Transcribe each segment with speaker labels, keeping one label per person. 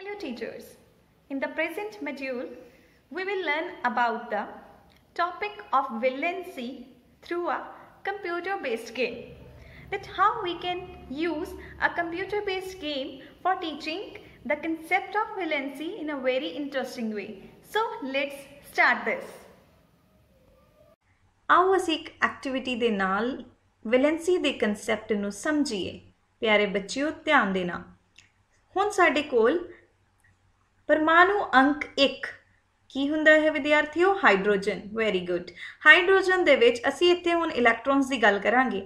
Speaker 1: Hello teachers. In the present module, we will learn about the topic of valency through a computer-based game. That how we can use a computer-based game for teaching the concept of valency in a very interesting way. So let's start this. ਆਓ ਇੱਕ activity ਦੇ ਨਾਲ ਵਿਲੈਂਸੀ ਦੇ concept ਨੂੰ ਸਮਝੀਏ pyare ਬੱਚਿਓ ਧਿਆਨ dena. ਹੁਣ ਸਾਡੇ ਪਰਮਾਣੂ ਅੰਕ 1 ਕੀ ਹੁੰਦਾ ਹੈ ਵਿਦਿਆਰਥੀਓ ਹਾਈਡਰੋਜਨ ਵੈਰੀ ਗੁੱਡ ਹਾਈਡਰੋਜਨ ਦੇ ਵਿੱਚ ਅਸੀਂ ਇੱਥੇ ਹੁਣ ਇਲੈਕਟ੍ਰੋਨਸ ਦੀ ਗੱਲ ਕਰਾਂਗੇ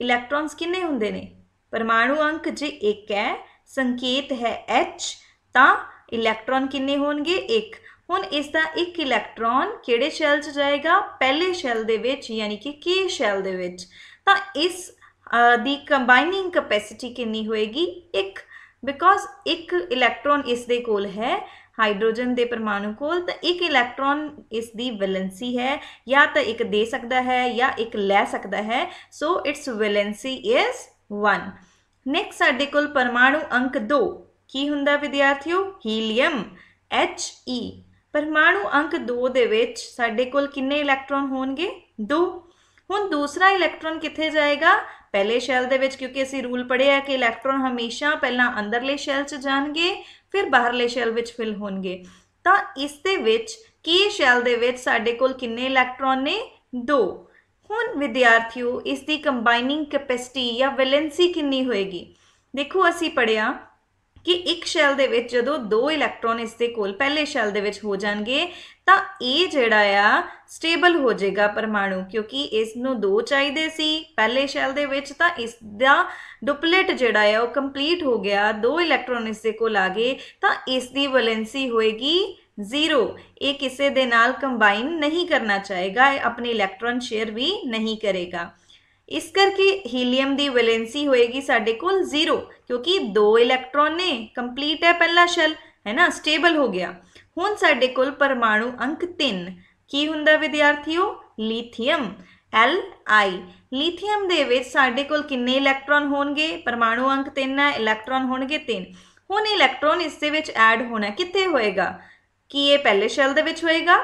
Speaker 1: ਇਲੈਕਟ੍ਰੋਨਸ ਕਿੰਨੇ ਹੁੰਦੇ ਨੇ ਪਰਮਾਣੂ ਅੰਕ ਜੇ 1 ਹੈ ਸੰਕੇਤ ਹੈ H ਤਾਂ ਇਲੈਕਟ੍ਰੋਨ ਕਿੰਨੇ ਹੋਣਗੇ 1 ਹੁਣ ਇਸ ਦਾ ਇੱਕ ਇਲੈਕਟ੍ਰੋਨ ਕਿਹੜੇ ਸ਼ੈਲ 'ਚ ਜਾਏਗਾ ਪਹਿਲੇ ਸ਼ੈਲ ਦੇ ਵਿੱਚ ਯਾਨੀ ਕਿ K ਸ਼ੈਲ ਦੇ ਵਿੱਚ ਤਾਂ ਇਸ ਦੀ ਕੰਬਾਈਨਿੰਗ ਕੈਪੈਸਿਟੀ ਕਿੰਨੀ ਹੋਏਗੀ 1 ਬਿਕੋਜ਼ ਇੱਕ ਇਲੈਕਟ੍ਰੋਨ ਇਸ ਦੇ ਕੋਲ ਹੈ ਹਾਈਡਰੋਜਨ ਦੇ ਪਰਮਾਣੂ ਕੋਲ ਤਾਂ ਇੱਕ ਇਲੈਕਟ੍ਰੋਨ ਇਸ ਦੀ ਵੈਲੈਂਸੀ ਹੈ ਜਾਂ ਤਾਂ ਇੱਕ ਦੇ ਸਕਦਾ ਹੈ ਜਾਂ ਇੱਕ ਲੈ ਸਕਦਾ ਹੈ so its valency is 1 next ਸਾਡੇ ਕੋਲ ਪਰਮਾਣੂ ਅੰਕ 2 ਕੀ ਹੁੰਦਾ ਵਿਦਿਆਰਥੀਓ ਹੀਲੀਅਮ He ਪਰਮਾਣੂ ਅੰਕ 2 ਦੇ ਵਿੱਚ ਸਾਡੇ ਕੋਲ ਕਿੰਨੇ ਇਲੈਕਟ੍ਰੋਨ ਹੋਣਗੇ 2 ਹੁਣ ਦੂਸਰਾ ਇਲੈਕਟ੍ਰੋਨ ਕਿੱਥੇ ਜਾਏਗਾ ਪਹਿਲੇ ਸ਼ੈਲ ਦੇ ਵਿੱਚ ਕਿਉਂਕਿ ਅਸੀਂ ਰੂਲ ਪੜਿਆ ਕਿ ਇਲੈਕਟ੍ਰੋਨ ਹਮੇਸ਼ਾ ਪਹਿਲਾਂ ਅੰਦਰਲੇ ਸ਼ੈਲ 'ਚ ਜਾਣਗੇ ਫਿਰ ਬਾਹਰਲੇ ਸ਼ੈਲ ਵਿੱਚ ਫਿਲ ਹੋਣਗੇ ਤਾਂ ਇਸ ਦੇ ਵਿੱਚ ਕੀ ਸ਼ੈਲ ਦੇ ਵਿੱਚ ਸਾਡੇ ਕੋਲ ਕਿੰਨੇ ਇਲੈਕਟ੍ਰੋਨ ਨੇ 2 ਹੁਣ ਵਿਦਿਆਰਥੀਓ ਇਸ ਦੀ ਕੰਬਾਈਨਿੰਗ ਕੈਪੈਸਿਟੀ ਜਾਂ ਵੈਲੈਂਸੀ ਕਿੰਨੀ ਹੋਏਗੀ ਦੇਖੋ ਅਸੀਂ ਪੜਿਆ ਕਿ ਇੱਕ ਸ਼ੈਲ ਦੇ ਵਿੱਚ ਜਦੋਂ ਦੋ ਇਲੈਕਟ੍ਰੋਨ ਇਸ ਦੇ ਕੋਲ ਪਹਿਲੇ ਸ਼ੈਲ ਦੇ ਵਿੱਚ ਹੋ ਜਾਣਗੇ ਤਾਂ ਇਹ ਜਿਹੜਾ ਆ ਸਟੇਬਲ ਹੋ ਜਾਏਗਾ ਪਰਮਾਣੂ ਕਿਉਂਕਿ ਇਸ ਨੂੰ ਦੋ ਚਾਹੀਦੇ ਸੀ ਪਹਿਲੇ ਸ਼ੈਲ ਦੇ ਵਿੱਚ ਤਾਂ ਇਸ ਦਾ ਡੁਪਲੇਟ ਜਿਹੜਾ ਆ ਉਹ ਕੰਪਲੀਟ ਹੋ ਗਿਆ ਦੋ ਇਲੈਕਟ੍ਰੋਨ ਇਸ ਦੇ ਕੋਲ ਆ ਗਏ ਤਾਂ ਇਸ ਦੀ ਵੈਲੈਂਸੀ ਹੋਏਗੀ 0 ਇਹ ਕਿਸੇ ਦੇ ਨਾਲ ਕੰਬਾਈਨ ਨਹੀਂ ਕਰਨਾ ਚਾਹੇਗਾ ਇਹ ਆਪਣੇ ਇਲੈਕਟ੍ਰੋਨ ਸ਼ੇਅਰ ਵੀ ਨਹੀਂ ਕਰੇਗਾ ਇਸ ਕਰਕੇ ਹੀਲੀਅਮ ਦੀ ਵੈਲੈਂਸੀ ਹੋਏਗੀ ਸਾਡੇ ਕੋਲ 0 ਕਿਉਂਕਿ ਦੋ ਇਲੈਕਟ੍ਰੋਨ ਨੇ ਕੰਪਲੀਟ ਹੈ ਪਹਿਲਾ ਸ਼ੈਲ ਹੈ ਨਾ ਸਟੇਬਲ ਹੋ ਗਿਆ ਹੁਣ ਸਾਡੇ ਕੋਲ ਪਰਮਾਣੂ ਅੰਕ 3 ਕੀ ਹੁੰਦਾ ਵਿਦਿਆਰਥੀਓ ਲੀਥੀਅਮ Li ਲੀਥੀਅਮ ਦੇ ਵਿੱਚ ਸਾਡੇ ਕੋਲ ਕਿੰਨੇ ਇਲੈਕਟ੍ਰੋਨ ਹੋਣਗੇ ਪਰਮਾਣੂ ਅੰਕ 3 ਹੈ ਇਲੈਕਟ੍ਰੋਨ ਹੋਣਗੇ 3 ਹੁਣ ਇਲੈਕਟ੍ਰੋਨ ਇਸ ਦੇ ਵਿੱਚ ਐਡ ਹੋਣਾ ਕਿੱਥੇ ਹੋਏਗਾ ਕੀ ਇਹ ਪਹਿਲੇ ਸ਼ੈਲ ਦੇ ਵਿੱਚ ਹੋਏਗਾ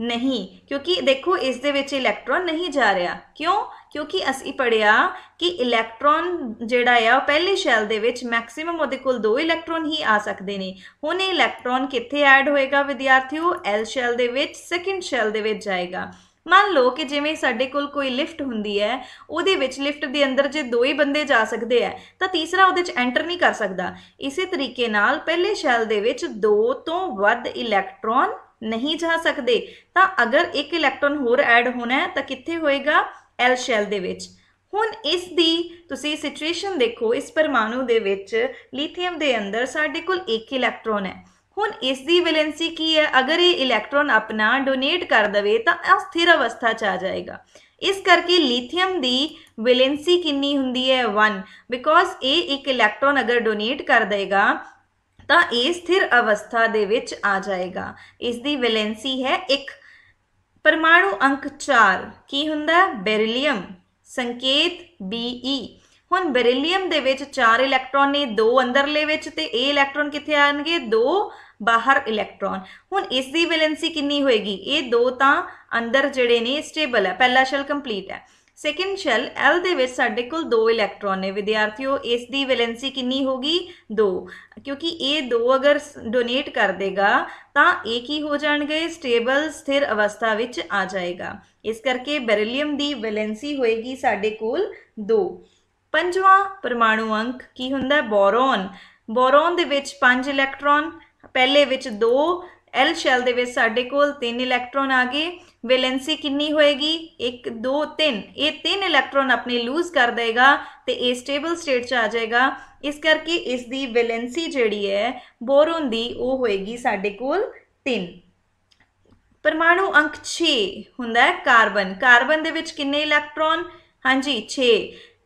Speaker 1: ਨਹੀਂ ਕਿਉਂਕਿ ਦੇਖੋ ਇਸ ਦੇ ਵਿੱਚ ਇਲੈਕਟ੍ਰੋਨ ਨਹੀਂ ਜਾ ਰਿਹਾ ਕਿਉਂ ਕਿਉਂਕਿ ਅਸੀਂ ਪੜਿਆ ਕਿ ਇਲੈਕਟ੍ਰੋਨ ਜਿਹੜਾ ਆ ਉਹ ਪਹਿਲੇ ਸ਼ੈਲ ਦੇ ਵਿੱਚ ਮੈਕਸਿਮਮ ਉਹਦੇ ਕੋਲ ਦੋ ਇਲੈਕਟ੍ਰੋਨ ਹੀ ਆ ਸਕਦੇ ਨੇ ਹੁਣ ਇਹ ਇਲੈਕਟ੍ਰੋਨ ਕਿੱਥੇ ਐਡ ਹੋਏਗਾ ਵਿਦਿਆਰਥੀਓ ਐਲ ਸ਼ੈਲ ਦੇ ਵਿੱਚ ਸੈਕਿੰਡ ਸ਼ੈਲ ਦੇ ਵਿੱਚ ਜਾਏਗਾ ਮੰਨ ਲਓ ਕਿ ਜਿਵੇਂ ਸਾਡੇ ਕੋਲ ਕੋਈ ਲਿਫਟ ਹੁੰਦੀ ਹੈ ਉਹਦੇ ਵਿੱਚ ਲਿਫਟ ਦੇ ਅੰਦਰ ਜੇ ਦੋ ਹੀ ਬੰਦੇ ਜਾ ਸਕਦੇ ਆ ਤਾਂ ਤੀਸਰਾ ਉਹਦੇ ਵਿੱਚ ਐਂਟਰ ਨਹੀਂ ਕਰ ਸਕਦਾ ਇਸੇ ਤਰੀਕੇ ਨਾਲ ਪਹਿਲੇ ਸ਼ੈਲ ਦੇ ਵਿੱਚ ਦੋ ਤੋਂ ਵੱਧ ਇਲੈਕਟ੍ਰੋਨ ਨਹੀਂ ਜਾ ਸਕਦੇ ਤਾਂ ਅਗਰ ਇੱਕ ਇਲੈਕਟ੍ਰੋਨ ਹੋਰ ਐਡ ਹੋਣਾ ਹੈ ਤਾਂ ਕਿੱਥੇ ਹੋਏਗਾ ਐਲ ਸ਼ੈਲ ਦੇ ਵਿੱਚ ਹੁਣ ਇਸ ਦੀ ਤੁਸੀਂ ਸਿਚੁਏਸ਼ਨ ਦੇਖੋ ਇਸ ਪਰਮਾਣੂ ਦੇ ਵਿੱਚ ਲਿਥੀਅਮ ਦੇ ਅੰਦਰ ਸਾਡੇ ਕੋਲ ਇੱਕ ਇਲੈਕਟ੍ਰੋਨ ਹੈ ਹੁਣ ਇਸ ਦੀ ਵੈਲੈਂਸੀ ਕੀ ਹੈ ਅਗਰ ਇਹ ਇਲੈਕਟ੍ਰੋਨ ਆਪਣਾ ਡੋਨੇਟ ਕਰ ਦਵੇ ਤਾਂ ਅਸਥਿਰ ਅਵਸਥਾ ਚ ਆ ਜਾਏਗਾ ਇਸ ਕਰਕੇ ਲਿਥੀਅਮ ਦੀ ਵੈਲੈਂਸੀ ਕਿੰਨੀ ਹੁੰਦੀ ਹੈ 1 ਬਿਕੋਜ਼ ਇਹ ਇੱਕ ਇਲੈਕਟ੍ਰੋਨ ਅਗਰ ਡੋਨੇਟ ਕਰ ਦੇਗਾ ਤਾਂ ਇਹ ਸਥਿਰ ਅਵਸਥਾ ਦੇ ਵਿੱਚ ਆ ਜਾਏਗਾ ਇਸ ਦੀ ਵੈਲੈਂਸੀ ਹੈ 1 ਪਰਮਾਣੂ ਅੰਕ 4 ਕੀ ਹੁੰਦਾ ਹੈ ਬੈਰੀਲੀਅਮ ਸੰਕੇਤ BE ਹੁਣ ਬੈਰੀਲੀਅਮ ਦੇ ਵਿੱਚ 4 ਇਲੈਕਟ੍ਰੋਨ ਨੇ 2 ਅੰਦਰਲੇ ਵਿੱਚ ਤੇ ਇਹ ਇਲੈਕਟ੍ਰੋਨ ਕਿੱਥੇ ਆਣਗੇ 2 ਬਾਹਰ ਇਲੈਕਟ੍ਰੋਨ ਹੁਣ ਇਸ ਦੀ ਵੈਲੈਂਸੀ ਕਿੰਨੀ ਹੋਏਗੀ ਇਹ 2 ਤਾਂ ਅੰਦਰ ਜਿਹੜੇ ਨੇ ਸਟੇਬਲ ਹੈ ਪਹਿਲਾ ਸ਼ੈਲ ਕੰਪਲੀਟ ਹੈ ਸੈਕੰਡ ਸ਼ੈਲ L ਦੇ ਵਿੱਚ ਸਾਡੇ ਕੋਲ ਦੋ ਇਲੈਕਟ੍ਰੋਨ ਨੇ ਵਿਦਿਆਰਥੀਓ ਇਸ ਦੀ ਵੈਲੈਂਸੀ ਕਿੰਨੀ ਹੋਗੀ 2 ਕਿਉਂਕਿ ਇਹ ਦੋ ਅਗਰ ਡੋਨੇਟ ਕਰ ਦੇਗਾ ਤਾਂ ਇਹ ਕੀ ਹੋ ਜਾਣਗੇ ਸਟੇਬਲ ਸਥਿਰ ਅਵਸਥਾ ਵਿੱਚ ਆ ਜਾਏਗਾ ਇਸ ਕਰਕੇ ਬੈਰੀਲੀਅਮ ਦੀ ਵੈਲੈਂਸੀ ਹੋਏਗੀ ਸਾਡੇ ਕੋਲ 2 ਪੰਜਵਾਂ ਪਰਮਾਣੂ ਅੰਕ ਕੀ ਹੁੰਦਾ ਬੋਰੋਨ ਬੋਰੋਨ ਦੇ ਵਿੱਚ 5 ਇਲੈਕਟ੍ਰੋਨ ਪਹਿਲੇ ਵਿੱਚ 2 ਐਲ ਸ਼ੈਲ ਦੇ ਵਿੱਚ ਸਾਡੇ ਕੋਲ 3 ਇਲੈਕਟ੍ਰੋਨ ਆ ਗਏ ਵੈਲੈਂਸੀ ਕਿੰਨੀ ਹੋਏਗੀ 1 2 3 ਇਹ 3 ਇਲੈਕਟ੍ਰੋਨ ਆਪਣੇ ਲੂਜ਼ ਕਰ ਦੇਗਾ ਤੇ ਇਹ ਸਟੇਬਲ ਸਟੇਟ 'ਚ ਆ ਜਾਏਗਾ ਇਸ ਕਰਕੇ ਇਸ ਦੀ ਵੈਲੈਂਸੀ ਜਿਹੜੀ ਹੈ ਬੋਰੋਨ ਦੀ ਉਹ ਹੋਏਗੀ ਸਾਡੇ ਕੋਲ 3 ਪਰਮਾਣੂ ਅੰਕ 6 ਹੁੰਦਾ ਹੈ ਕਾਰਬਨ ਕਾਰਬਨ ਦੇ ਵਿੱਚ ਕਿੰਨੇ ਇਲੈਕਟ੍ਰੋਨ ਹਾਂਜੀ 6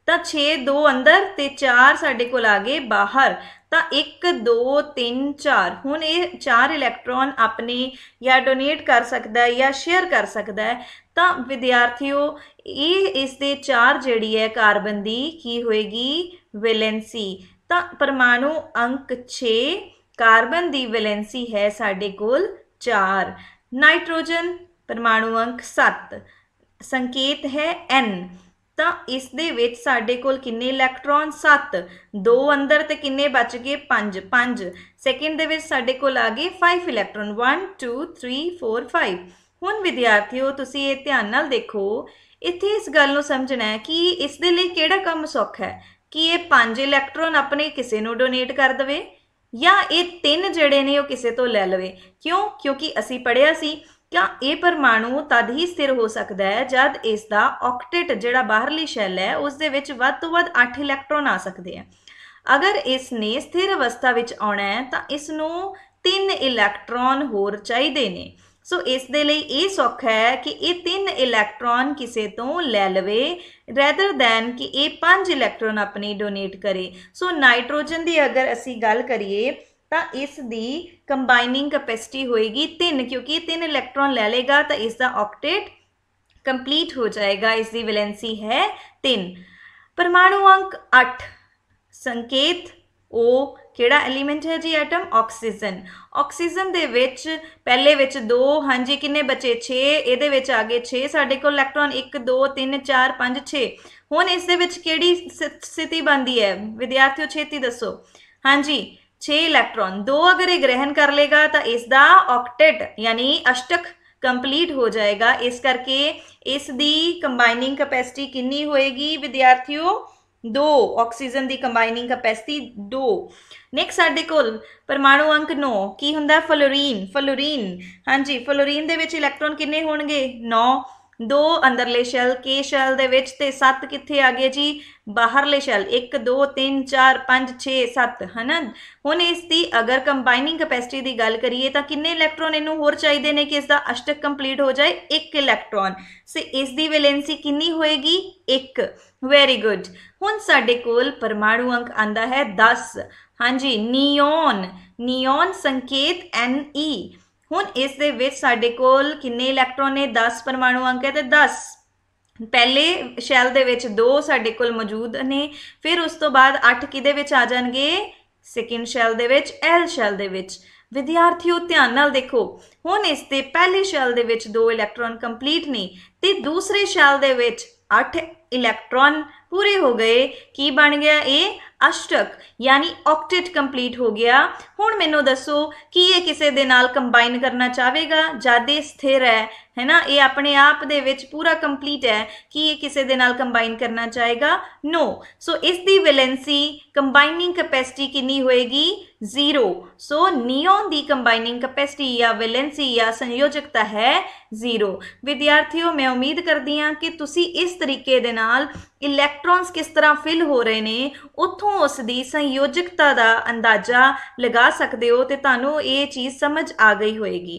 Speaker 1: ਤਾਂ 6 2 ਅੰਦਰ ਤੇ 4 ਸਾਡੇ ਕੋਲ ਆ ਗਏ ਬਾਹਰ ਤਾਂ 1 2 3 4 ਹੁਣ ਇਹ 4 ਇਲੈਕਟ੍ਰੋਨ ਆਪਣੇ ਜਾਂ ਡੋਨੇਟ ਕਰ ਸਕਦਾ ਹੈ ਜਾਂ ਸ਼ੇਅਰ ਕਰ ਸਕਦਾ ਹੈ ਤਾਂ ਵਿਦਿਆਰਥੀਓ ਇਹ ਇਸ ਦੇ 4 ਜਿਹੜੀ ਹੈ ਕਾਰਬਨ ਦੀ ਕੀ ਹੋਏਗੀ ਵੈਲੈਂਸੀ ਤਾਂ ਪਰਮਾਣੂ ਅੰਕ 6 ਕਾਰਬਨ ਦੀ ਵੈਲੈਂਸੀ ਹੈ ਸਾਡੇ ਕੋਲ 4 ਨਾਈਟ੍ਰੋਜਨ ਪਰਮਾਣੂ ਅੰਕ 7 ਸੰਕੇਤ ਹੈ N ਤਾਂ ਇਸ ਦੇ ਵਿੱਚ ਸਾਡੇ ਕੋਲ ਕਿੰਨੇ ਇਲੈਕਟ੍ਰੋਨ 7 ਦੋ ਅੰਦਰ ਤੇ ਕਿੰਨੇ ਬਚ ਗਏ 5 5 ਸੈਕਿੰਡ ਦੇ ਵਿੱਚ ਸਾਡੇ ਕੋਲ ਆ ਗਏ 5 ਇਲੈਕਟ੍ਰੋਨ 1 2 3 4 5 ਹੁਣ ਵਿਦਿਆਰਥੀਓ ਤੁਸੀਂ ਇਹ ਧਿਆਨ ਨਾਲ ਦੇਖੋ ਇੱਥੇ ਇਸ ਗੱਲ ਨੂੰ ਸਮਝਣਾ ਹੈ ਕਿ ਇਸ ਦੇ ਲਈ ਕਿਹੜਾ ਕੰਮ ਸੌਖਾ ਹੈ ਕਿ ਇਹ 5 ਇਲੈਕਟ੍ਰੋਨ ਆਪਣੇ ਕਿਸੇ ਨੂੰ ਡੋਨੇਟ ਕਰ ਦਵੇ ਜਾਂ ਇਹ ਤਿੰਨ ਜਿਹੜੇ ਨੇ ਉਹ ਕਿਸੇ ਤੋਂ ਲੈ ਲਵੇ ਕਿਉਂ ਕਿਉਂਕਿ ਅਸੀਂ ਪੜਿਆ ਸੀ ਕਿਉਂ ਇਹ ਪਰਮਾਣੂ ਤਦ ਹੀ ਸਥਿਰ ਹੋ ਸਕਦਾ ਹੈ ਜਦ ਇਸ ਦਾ ਆਕਟੇਟ ਜਿਹੜਾ ਬਾਹਰਲੀ ਸ਼ੈਲ ਹੈ ਉਸ ਦੇ ਵਿੱਚ ਵੱਧ ਤੋਂ ਵੱਧ 8 ਇਲੈਕਟ੍ਰੋਨ ਆ ਸਕਦੇ ਆ ਅਗਰ ਇਸ ਨੇ ਸਥਿਰ ਅਵਸਥਾ ਵਿੱਚ ਆਉਣਾ ਹੈ ਤਾਂ ਇਸ ਨੂੰ 3 ਇਲੈਕਟ੍ਰੋਨ ਹੋਰ ਚਾਹੀਦੇ ਨੇ ਸੋ ਇਸ ਦੇ ਲਈ ਇਹ ਸੌਖਾ ਹੈ ਕਿ ਇਹ 3 ਇਲੈਕਟ੍ਰੋਨ ਕਿਸੇ ਤੋਂ ਲੈ ਲਵੇ ਰੈਦਰ ਦੈਨ ਕਿ ਇਹ 5 ਇਲੈਕਟ੍ਰੋਨ ਆਪਣੇ ਡੋਨੇਟ ਕਰੇ ਸੋ ਨਾਈਟ੍ਰੋਜਨ ਦੀ ਅਗਰ ਅਸੀਂ ਗੱਲ ਕਰੀਏ ਤਾਂ ਇਸ ਦੀ ਕੰਬਾਈਨਿੰਗ ਕੈਪੈਸਿਟੀ ਹੋਏਗੀ 3 ਕਿਉਂਕਿ 3 ਇਲੈਕਟ੍ਰੋਨ ਲੈ ਲੇਗਾ ਤਾਂ ਇਸ ਦਾ ਆਕਟੇਟ ਕੰਪਲੀਟ ਹੋ ਜਾਏਗਾ ਇਸ ਦੀ ਵੈਲੈਂਸੀ ਹੈ 3 ਪਰਮਾਣੂ ਅੰਕ 8 ਸੰਕੇਤ O ਕਿਹੜਾ ਐਲੀਮੈਂਟ ਹੈ ਜੀ ਐਟਮ ਆਕਸੀਜਨ ਆਕਸੀਜਨ ਦੇ ਵਿੱਚ ਪਹਿਲੇ ਵਿੱਚ ਦੋ ਹਾਂਜੀ ਕਿੰਨੇ ਬਚੇ 6 ਇਹਦੇ ਵਿੱਚ ਆ ਗਏ 6 ਸਾਡੇ ਕੋਲ ਇਲੈਕਟ੍ਰੋਨ 1 2 3 4 5 6 ਹੁਣ ਇਸ ਦੇ ਵਿੱਚ ਕਿਹੜੀ ਸਥਿਤੀ ਬਣਦੀ ਹੈ ਵਿਦਿਆਰਥੀਓ ਛੇਤੀ ਦੱਸੋ ਹਾਂਜੀ 6 ਇਲੈਕਟ੍ਰੋਨ ਦੋ ਅਗਰ ਇਹ ਗ੍ਰਹਿਣ ਕਰ ਲੇਗਾ ਤਾਂ ਇਸ ਦਾ ਆਕਟੇਟ ਯਾਨੀ ਅਸ਼ਟਕ ਕੰਪਲੀਟ ਹੋ ਜਾਏਗਾ ਇਸ ਕਰਕੇ ਇਸ ਦੀ ਕੰਬਾਈਨਿੰਗ ਕੈਪੈਸਿਟੀ ਕਿੰਨੀ ਹੋਏਗੀ ਵਿਦਿਆਰਥੀਓ ਦੋ ਆਕਸੀਜਨ ਦੀ ਕੰਬਾਈਨਿੰਗ ਕੈਪੈਸਿਟੀ ਦੋ ਨੈਕਸਟ ਸਾਡੇ ਕੋਲ ਪਰਮਾਣੂ ਅੰਕ 9 ਕੀ ਹੁੰਦਾ ਫਲੋਰੀਨ ਫਲੋਰੀਨ ਹਾਂਜੀ ਫਲੋਰੀਨ ਦੇ ਵਿੱਚ ਇਲੈਕਟ੍ਰੋਨ ਕਿੰਨੇ ਹੋਣਗੇ 9 ਦੋ ਅੰਦਰਲੇ ਸ਼ੈਲ ਕੇ ਸ਼ੈਲ ਦੇ ਵਿੱਚ ਤੇ 7 ਕਿੱਥੇ ਆ ਗਏ ਜੀ ਬਾਹਰਲੇ ਸ਼ੈਲ 1 2 3 4 5 6 7 ਹਨਾ ਹੁਣ ਇਸ ਦੀ ਅਗਰ ਕੰਬਾਈਨਿੰਗ ਕਪੈਸਿਟੀ ਦੀ ਗੱਲ ਕਰੀਏ ਤਾਂ ਕਿੰਨੇ ਇਲੈਕਟ੍ਰੋਨ ਇਹਨੂੰ ਹੋਰ ਚਾਹੀਦੇ ਨੇ ਕਿ ਇਸ ਦਾ ਅਸ਼ਟਕ ਕੰਪਲੀਟ ਹੋ ਜਾਏ 1 ਇਲੈਕਟ੍ਰੋਨ ਸੋ ਇਸ ਦੀ ਵੈਲੈਂਸੀ ਕਿੰਨੀ ਹੋਏਗੀ 1 ਵੈਰੀ ਗੁੱਡ ਹੁਣ ਸਾਡੇ ਕੋਲ ਪਰਮਾਣੂ ਅੰਕ ਆਂਦਾ ਹੈ 10 ਹਾਂਜੀ ਨੀਓਨ ਨੀਓਨ ਸੰਕੇਤ NE ਹੁਣ ਇਸ ਦੇ ਵਿੱਚ ਸਾਡੇ ਕੋਲ ਕਿੰਨੇ ਇਲੈਕਟ੍ਰੋਨ ਨੇ 10 ਪਰਮਾਣੂ ਅੰਕ ਹੈ ਤੇ 10 ਪਹਿਲੇ ਸ਼ੈਲ ਦੇ ਵਿੱਚ ਦੋ ਸਾਡੇ ਕੋਲ ਮੌਜੂਦ ਨੇ ਫਿਰ ਉਸ ਤੋਂ ਬਾਅਦ 8 ਕਿਦੇ ਵਿੱਚ ਆ ਜਾਣਗੇ ਸੈਕਿੰਡ ਸ਼ੈਲ ਦੇ ਵਿੱਚ ਐਲ ਸ਼ੈਲ ਦੇ ਵਿੱਚ ਵਿਦਿਆਰਥੀਓ ਧਿਆਨ ਨਾਲ ਦੇਖੋ ਹੁਣ ਇਸ ਦੇ ਪਹਿਲੇ ਸ਼ੈਲ ਦੇ ਵਿੱਚ ਦੋ ਇਲੈਕਟ੍ਰੋਨ ਕੰਪਲੀਟ ਨੇ ਤੇ ਦੂਸਰੇ ਸ਼ੈਲ ਦੇ ਵਿੱਚ 8 ਇਲੈਕਟ੍ਰੋਨ ਪੂਰੇ ਹੋ ਗਏ ਕੀ ਬਣ ਗਿਆ ਇਹ ਅਸ਼ਟਕ ਯਾਨੀ ਆਕਟੇਟ ਕੰਪਲੀਟ ਹੋ ਗਿਆ ਹੁਣ ਮੈਨੂੰ ਦੱਸੋ ਕਿ ਇਹ ਕਿਸੇ ਦੇ ਨਾਲ ਕੰਬਾਈਨ ਕਰਨਾ ਚਾਹੇਗਾ ਜਿਆਦਾ ਸਥਿਰ ਹੈ ਹੈ ਨਾ ਇਹ ਆਪਣੇ ਆਪ ਦੇ ਵਿੱਚ ਪੂਰਾ ਕੰਪਲੀਟ ਹੈ ਕਿ ਇਹ ਕਿਸੇ ਦੇ ਨਾਲ ਕੰਬਾਈਨ ਕਰਨਾ ਚਾਹੇਗਾ ਨੋ ਸੋ ਇਸ ਦੀ ਵੈਲੈਂਸੀ ਕੰਬਾਈਨਿੰਗ ਕੈਪੈਸਿਟੀ ਕਿੰਨੀ ਹੋਏਗੀ 0 ਸੋ ਨਿਓਨ ਦੀ ਕੰਬਾਈਨਿੰਗ ਕੈਪੈਸਿਟੀ ਜਾਂ ਵੈਲੈਂਸੀ ਜਾਂ ਸੰਯੋਜਕਤਾ ਹੈ 0 ਵਿਦਿਆਰਥੀਓ ਮੈਂ ਉਮੀਦ ਕਰਦੀ ਹਾਂ ਕਿ ਤੁਸੀਂ ਇਸ ਤਰੀਕੇ ਦੇ ਨਾਲ ਇਲੈਕਟ੍ਰੋਨਸ ਕਿਸ ਤਰ੍ਹਾਂ ਫਿਲ ਹੋ ਰਹੇ ਨੇ ਉਥੋਂ ਉਸ ਦੀ ਸੰਯੋਜਕਤਾ ਦਾ ਅੰਦਾਜ਼ਾ ਲਗਾ ਸਕਦੇ ਹੋ ਤੇ ਤੁਹਾਨੂੰ ਇਹ ਚੀਜ਼ ਸਮਝ ਆ ਗਈ ਹੋਏਗੀ